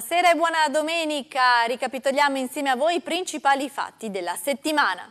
Buonasera e buona domenica. Ricapitoliamo insieme a voi i principali fatti della settimana.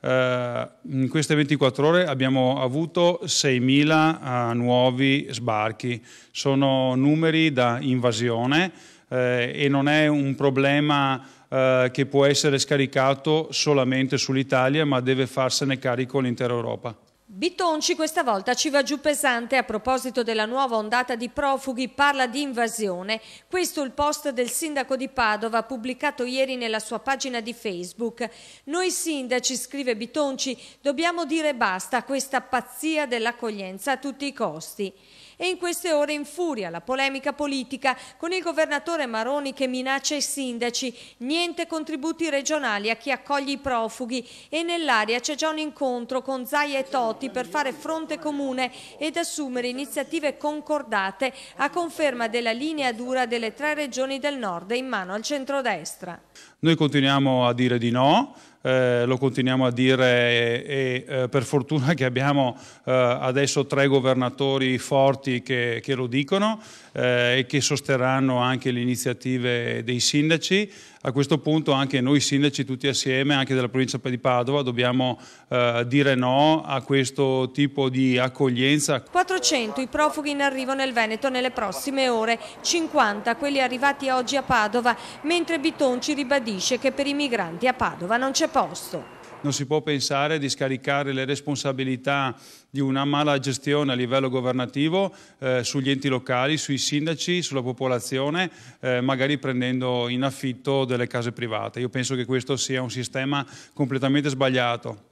Uh, in queste 24 ore abbiamo avuto 6.000 uh, eh, nuovi sbarchi. Sono numeri da invasione uh, e non è un problema che può essere scaricato solamente sull'Italia, ma deve farsene carico l'intera Europa. Bitonci questa volta ci va giù pesante a proposito della nuova ondata di profughi, parla di invasione. Questo è il post del sindaco di Padova pubblicato ieri nella sua pagina di Facebook. Noi sindaci, scrive Bitonci, dobbiamo dire basta a questa pazzia dell'accoglienza a tutti i costi. E in queste ore infuria la polemica politica con il governatore Maroni che minaccia i sindaci, niente contributi regionali a chi accoglie i profughi e nell'aria c'è già un incontro con Zaia e Toti per fare fronte comune ed assumere iniziative concordate a conferma della linea dura delle tre regioni del nord in mano al centrodestra. Noi continuiamo a dire di no, eh, lo continuiamo a dire e, e eh, per fortuna che abbiamo eh, adesso tre governatori forti che, che lo dicono eh, e che sosterranno anche le iniziative dei sindaci a questo punto anche noi sindaci tutti assieme, anche della provincia di Padova, dobbiamo eh, dire no a questo tipo di accoglienza. 400 i profughi in arrivo nel Veneto nelle prossime ore, 50 quelli arrivati oggi a Padova, mentre Bitonci ribadisce che per i migranti a Padova non c'è posto non si può pensare di scaricare le responsabilità di una mala gestione a livello governativo eh, sugli enti locali, sui sindaci, sulla popolazione, eh, magari prendendo in affitto delle case private. Io penso che questo sia un sistema completamente sbagliato.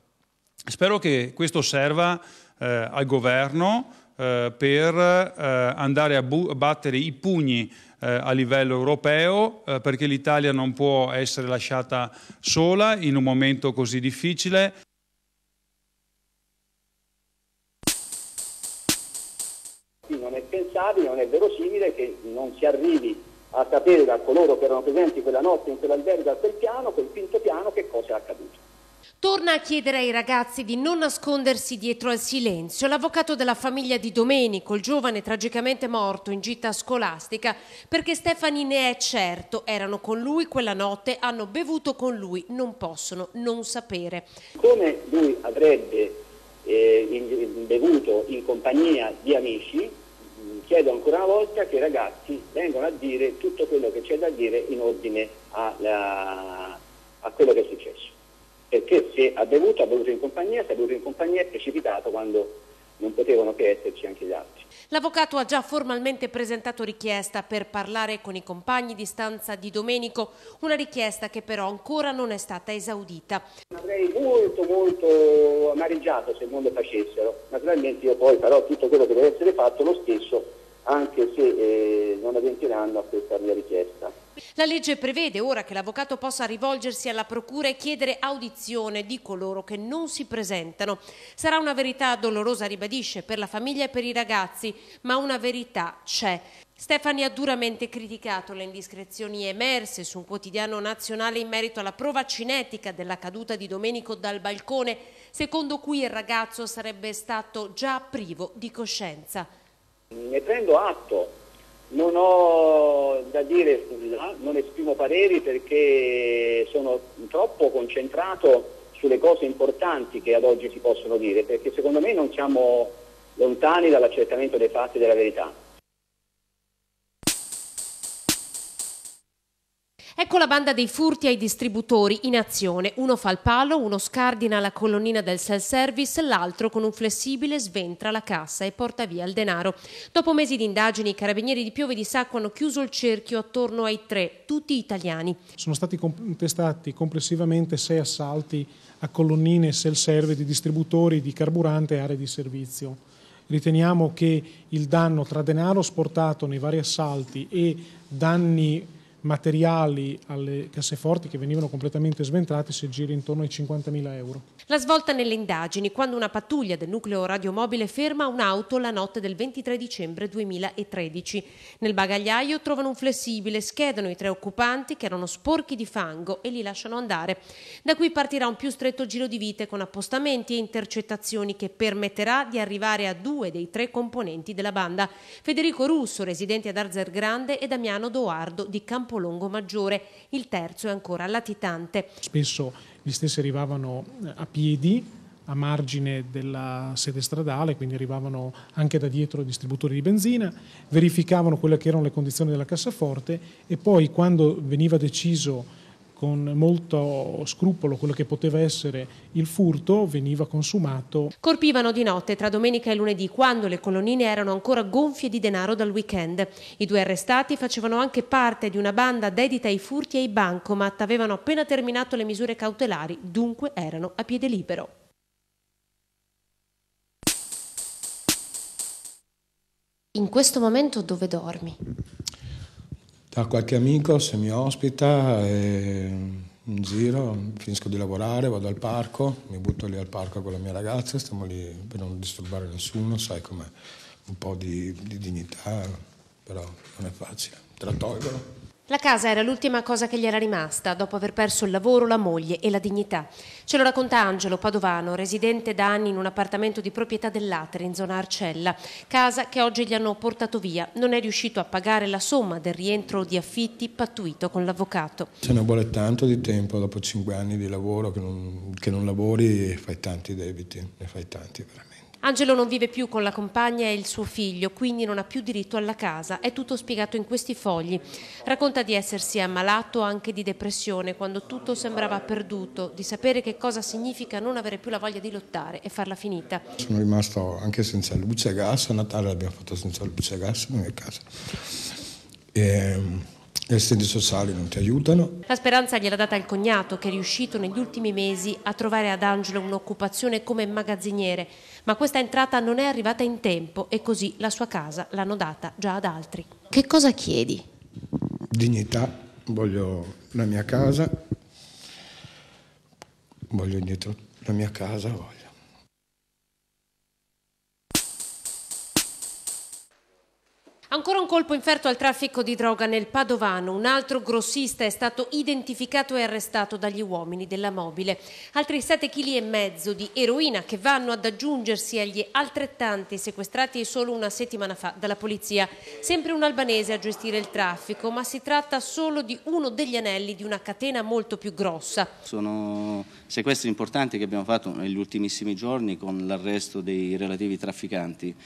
Spero che questo serva eh, al governo eh, per eh, andare a battere i pugni eh, a livello europeo eh, perché l'Italia non può essere lasciata sola in un momento così difficile. Non è pensabile, non è verosimile che non si arrivi a sapere da coloro che erano presenti quella notte in quell'albergo al quel piano, quel quinto piano, che cosa è accaduto. Torna a chiedere ai ragazzi di non nascondersi dietro al silenzio. L'avvocato della famiglia di Domenico, il giovane tragicamente morto in gita scolastica, perché Stefani ne è certo, erano con lui quella notte, hanno bevuto con lui, non possono non sapere. Come lui avrebbe eh, bevuto in compagnia di amici, chiedo ancora una volta che i ragazzi vengano a dire tutto quello che c'è da dire in ordine alla, a quello che è successo perché se ha bevuto, ha bevuto in compagnia, se ha bevuto in compagnia è precipitato quando non potevano che esserci anche gli altri. L'avvocato ha già formalmente presentato richiesta per parlare con i compagni di stanza di Domenico, una richiesta che però ancora non è stata esaudita. Avrei molto molto amareggiato se non lo facessero, naturalmente io poi farò tutto quello che deve essere fatto lo stesso, anche se eh, non adempiranno a questa mia richiesta. La legge prevede ora che l'avvocato possa rivolgersi alla procura e chiedere audizione di coloro che non si presentano. Sarà una verità dolorosa, ribadisce, per la famiglia e per i ragazzi, ma una verità c'è. Stefani ha duramente criticato le indiscrezioni emerse su un quotidiano nazionale in merito alla prova cinetica della caduta di Domenico dal balcone, secondo cui il ragazzo sarebbe stato già privo di coscienza. Ne prendo atto non ho da dire non esprimo pareri perché sono troppo concentrato sulle cose importanti che ad oggi si possono dire, perché secondo me non siamo lontani dall'accertamento dei fatti e della verità. Ecco la banda dei furti ai distributori in azione. Uno fa il palo, uno scardina la colonnina del self-service, l'altro con un flessibile sventra la cassa e porta via il denaro. Dopo mesi di indagini, i carabinieri di Piove di Sacco hanno chiuso il cerchio attorno ai tre, tutti italiani. Sono stati contestati complessivamente sei assalti a colonnine self-service di distributori di carburante e aree di servizio. Riteniamo che il danno tra denaro sportato nei vari assalti e danni materiali alle casseforti che venivano completamente sventrate si gira intorno ai 50.000 euro. La svolta nelle indagini quando una pattuglia del nucleo radiomobile ferma un'auto la notte del 23 dicembre 2013. Nel bagagliaio trovano un flessibile, schedano i tre occupanti che erano sporchi di fango e li lasciano andare. Da qui partirà un più stretto giro di vite con appostamenti e intercettazioni che permetterà di arrivare a due dei tre componenti della banda, Federico Russo, residente ad Arzer Grande e Damiano Doardo di Campo Campolongo Maggiore, il terzo è ancora latitante. Spesso gli stessi arrivavano eh, a piedi a margine della sede stradale, quindi arrivavano anche da dietro i distributori di benzina, verificavano quelle che erano le condizioni della cassaforte e poi quando veniva deciso con molto scrupolo quello che poteva essere il furto veniva consumato. Colpivano di notte tra domenica e lunedì quando le colonnine erano ancora gonfie di denaro dal weekend. I due arrestati facevano anche parte di una banda dedita ai furti e ai bancomat, avevano appena terminato le misure cautelari, dunque erano a piede libero. In questo momento dove dormi? da qualche amico se mi ospita in giro, finisco di lavorare, vado al parco, mi butto lì al parco con la mia ragazza, stiamo lì per non disturbare nessuno, sai com'è, un po' di, di dignità, però non è facile, te la tolgono. La casa era l'ultima cosa che gli era rimasta dopo aver perso il lavoro, la moglie e la dignità. Ce lo racconta Angelo Padovano, residente da anni in un appartamento di proprietà dell'Atre in zona Arcella, casa che oggi gli hanno portato via. Non è riuscito a pagare la somma del rientro di affitti pattuito con l'avvocato. Se ne vuole tanto di tempo dopo cinque anni di lavoro, che non, che non lavori e fai tanti debiti, ne fai tanti veramente. Angelo non vive più con la compagna e il suo figlio, quindi non ha più diritto alla casa. È tutto spiegato in questi fogli. Racconta di essersi ammalato anche di depressione quando tutto sembrava perduto, di sapere che cosa significa non avere più la voglia di lottare e farla finita. Sono rimasto anche senza luce e gas, a Natale l'abbiamo fatto senza luce e gas nella casa. E ehm, le studi sociali non ti aiutano. La speranza gliela data il cognato che è riuscito negli ultimi mesi a trovare ad Angelo un'occupazione come magazziniere, ma questa entrata non è arrivata in tempo e così la sua casa l'hanno data già ad altri. Che cosa chiedi? Dignità, voglio la mia casa, voglio indietro la mia casa, voglio. un colpo inferto al traffico di droga nel Padovano, un altro grossista è stato identificato e arrestato dagli uomini della mobile. Altri 7,5 kg di eroina che vanno ad aggiungersi agli altrettanti sequestrati solo una settimana fa dalla polizia. Sempre un albanese a gestire il traffico, ma si tratta solo di uno degli anelli di una catena molto più grossa. Sono sequestri importanti che abbiamo fatto negli ultimissimi giorni con l'arresto dei relativi trafficanti.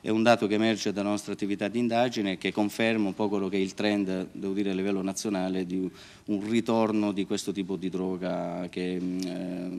È un dato che emerge dalla nostra attività di indagine e che conferma un po' quello che è il trend, devo dire, a livello nazionale di un ritorno di questo tipo di droga che eh,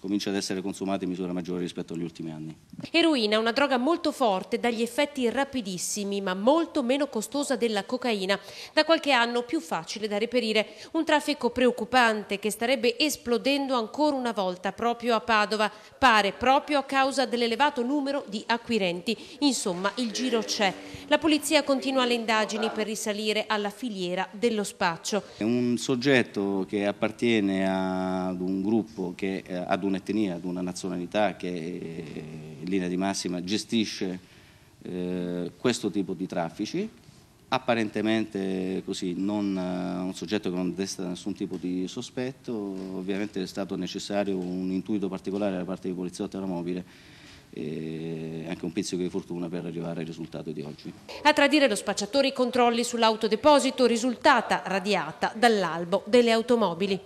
comincia ad essere consumata in misura maggiore rispetto agli ultimi anni. Eroina è una droga molto forte, dagli effetti rapidissimi, ma molto meno costosa della cocaina. Da qualche anno più facile da reperire. Un traffico preoccupante che starebbe esplodendo ancora una volta proprio a Padova, pare proprio a causa dell'elevato numero di acquirenti. Insomma, il giro c'è. La polizia continua le indagini per risalire alla filiera dello spaccio. È un soggetto che appartiene ad un gruppo, che, eh, ad un'etnia, ad una nazionalità che eh, in linea di massima gestisce eh, questo tipo di traffici apparentemente così, non, eh, un soggetto che non desta nessun tipo di sospetto, ovviamente è stato necessario un intuito particolare da parte dei poliziotto aeromobile. mobile anche un pezzo di fortuna per arrivare al risultato di oggi. A tradire lo spacciatore i controlli sull'autodeposito risultata radiata dall'albo delle automobili.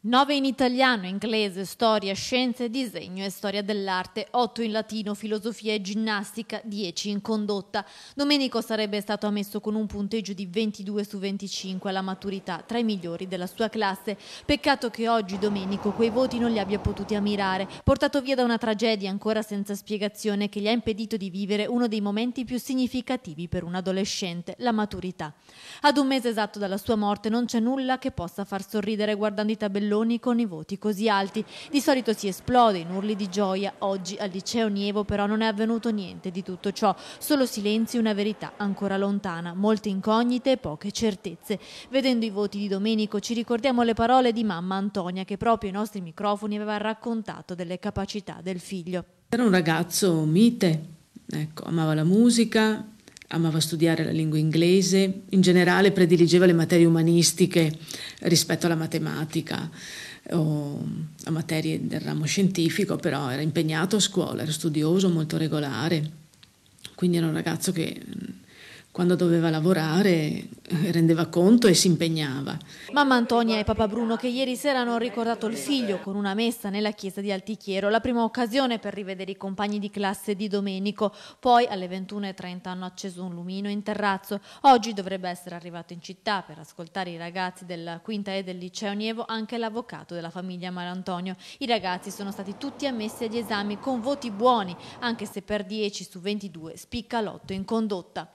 9 in italiano, inglese, storia, scienze, disegno e storia dell'arte, 8 in latino, filosofia e ginnastica, 10 in condotta. Domenico sarebbe stato ammesso con un punteggio di 22 su 25 alla maturità, tra i migliori della sua classe. Peccato che oggi Domenico quei voti non li abbia potuti ammirare, portato via da una tragedia ancora senza spiegazione che gli ha impedito di vivere uno dei momenti più significativi per un adolescente, la maturità. Ad un mese esatto dalla sua morte non c'è nulla che possa far sorridere guardando i tabelloni palloni con i voti così alti. Di solito si esplode in urli di gioia, oggi al liceo Nievo però non è avvenuto niente di tutto ciò, solo silenzi e una verità ancora lontana, molte incognite e poche certezze. Vedendo i voti di Domenico ci ricordiamo le parole di mamma Antonia che proprio ai nostri microfoni aveva raccontato delle capacità del figlio. Era un ragazzo mite, ecco, amava la musica, amava studiare la lingua inglese, in generale prediligeva le materie umanistiche rispetto alla matematica o a materie del ramo scientifico, però era impegnato a scuola, era studioso, molto regolare, quindi era un ragazzo che quando doveva lavorare eh, rendeva conto e si impegnava. Mamma Antonia e papà Bruno che ieri sera hanno ricordato il figlio con una messa nella chiesa di Altichiero, la prima occasione per rivedere i compagni di classe di Domenico. Poi alle 21.30 hanno acceso un lumino in terrazzo. Oggi dovrebbe essere arrivato in città per ascoltare i ragazzi della quinta e del liceo Nievo anche l'avvocato della famiglia Marantonio. I ragazzi sono stati tutti ammessi agli esami con voti buoni, anche se per 10 su 22 spicca l'otto in condotta.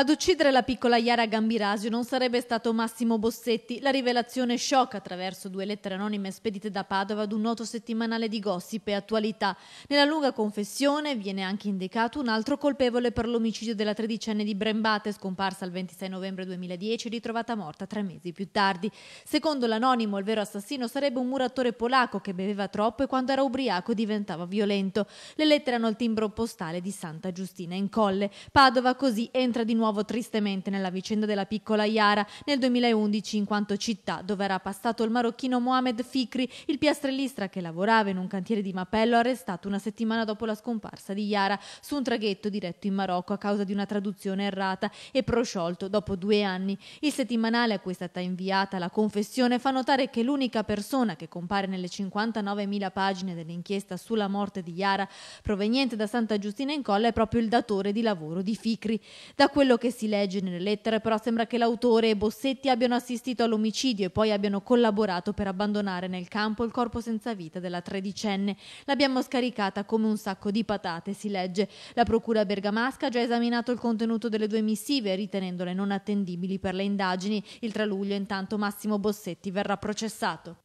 Ad uccidere la piccola Iara Gambirasio non sarebbe stato Massimo Bossetti, la rivelazione shock attraverso due lettere anonime spedite da Padova ad un noto settimanale di gossip e attualità. Nella lunga confessione viene anche indicato un altro colpevole per l'omicidio della tredicenne di Brembate, scomparsa il 26 novembre 2010 e ritrovata morta tre mesi più tardi. Secondo l'anonimo, il vero assassino sarebbe un muratore polacco che beveva troppo e quando era ubriaco diventava violento. Le lettere hanno il timbro postale di Santa Giustina in Colle. Padova così entra di nuovo nuovo tristemente nella vicenda della piccola Iara nel 2011 in quanto città dove era passato il marocchino Mohamed Fikri, il piastrellista che lavorava in un cantiere di Mapello arrestato una settimana dopo la scomparsa di Iara su un traghetto diretto in Marocco a causa di una traduzione errata e prosciolto dopo due anni. Il settimanale a cui è stata inviata la confessione fa notare che l'unica persona che compare nelle 59.000 pagine dell'inchiesta sulla morte di Iara proveniente da Santa Giustina in Colla è proprio il datore di lavoro di Fikri. Da quello che si legge nelle lettere, però sembra che l'autore e Bossetti abbiano assistito all'omicidio e poi abbiano collaborato per abbandonare nel campo il corpo senza vita della tredicenne. L'abbiamo scaricata come un sacco di patate, si legge. La procura bergamasca ha già esaminato il contenuto delle due missive, ritenendole non attendibili per le indagini. Il 3 luglio, intanto, Massimo Bossetti verrà processato.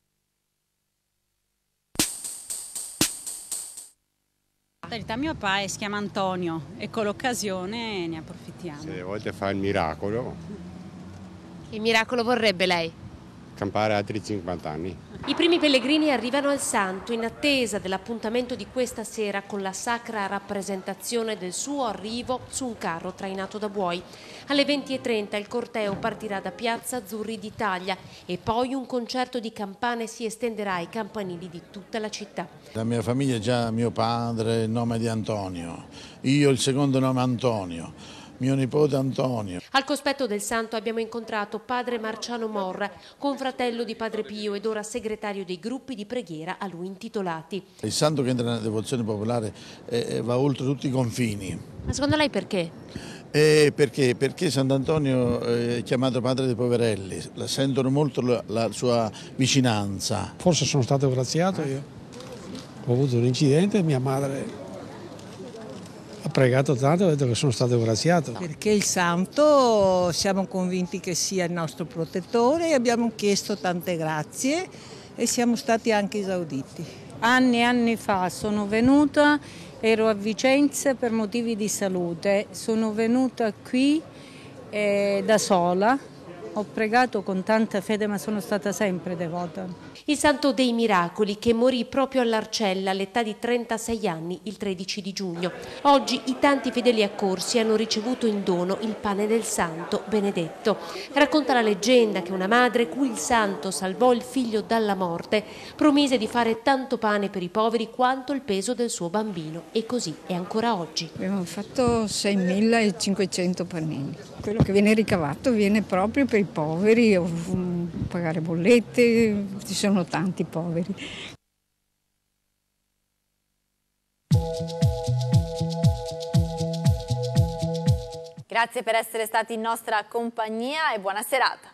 In verità mio padre si chiama Antonio e con l'occasione ne approfittiamo. Se volte fa il miracolo. Che miracolo vorrebbe lei? campare altri 50 anni. I primi pellegrini arrivano al santo in attesa dell'appuntamento di questa sera con la sacra rappresentazione del suo arrivo su un carro trainato da buoi. Alle 20.30 il corteo partirà da Piazza Azzurri d'Italia e poi un concerto di campane si estenderà ai campanili di tutta la città. La mia famiglia è già mio padre, il nome di Antonio, io il secondo nome Antonio mio nipote Antonio. Al cospetto del santo abbiamo incontrato padre Marciano Morra, confratello di padre Pio ed ora segretario dei gruppi di preghiera a lui intitolati. Il santo che entra nella devozione popolare eh, eh va oltre tutti i confini. Ma secondo lei perché? Eh, perché? Perché Sant'Antonio eh, è chiamato padre dei poverelli, sentono molto la, la sua vicinanza. Forse sono stato graziato io. Ho avuto un incidente, mia madre ha pregato tanto, ha detto che sono stato graziato. Perché il santo siamo convinti che sia il nostro protettore e abbiamo chiesto tante grazie e siamo stati anche esauditi. Anni e anni fa sono venuta, ero a Vicenza per motivi di salute, sono venuta qui eh, da sola ho pregato con tanta fede ma sono stata sempre devota. Il Santo dei Miracoli che morì proprio all'Arcella all'età di 36 anni il 13 di giugno. Oggi i tanti fedeli accorsi hanno ricevuto in dono il pane del Santo benedetto. Racconta la leggenda che una madre cui il Santo salvò il figlio dalla morte promise di fare tanto pane per i poveri quanto il peso del suo bambino e così è ancora oggi. Abbiamo fatto 6.500 panini. Quello che viene ricavato viene proprio per i poveri, mm, pagare bollette, ci sono tanti poveri. Grazie per essere stati in nostra compagnia e buona serata.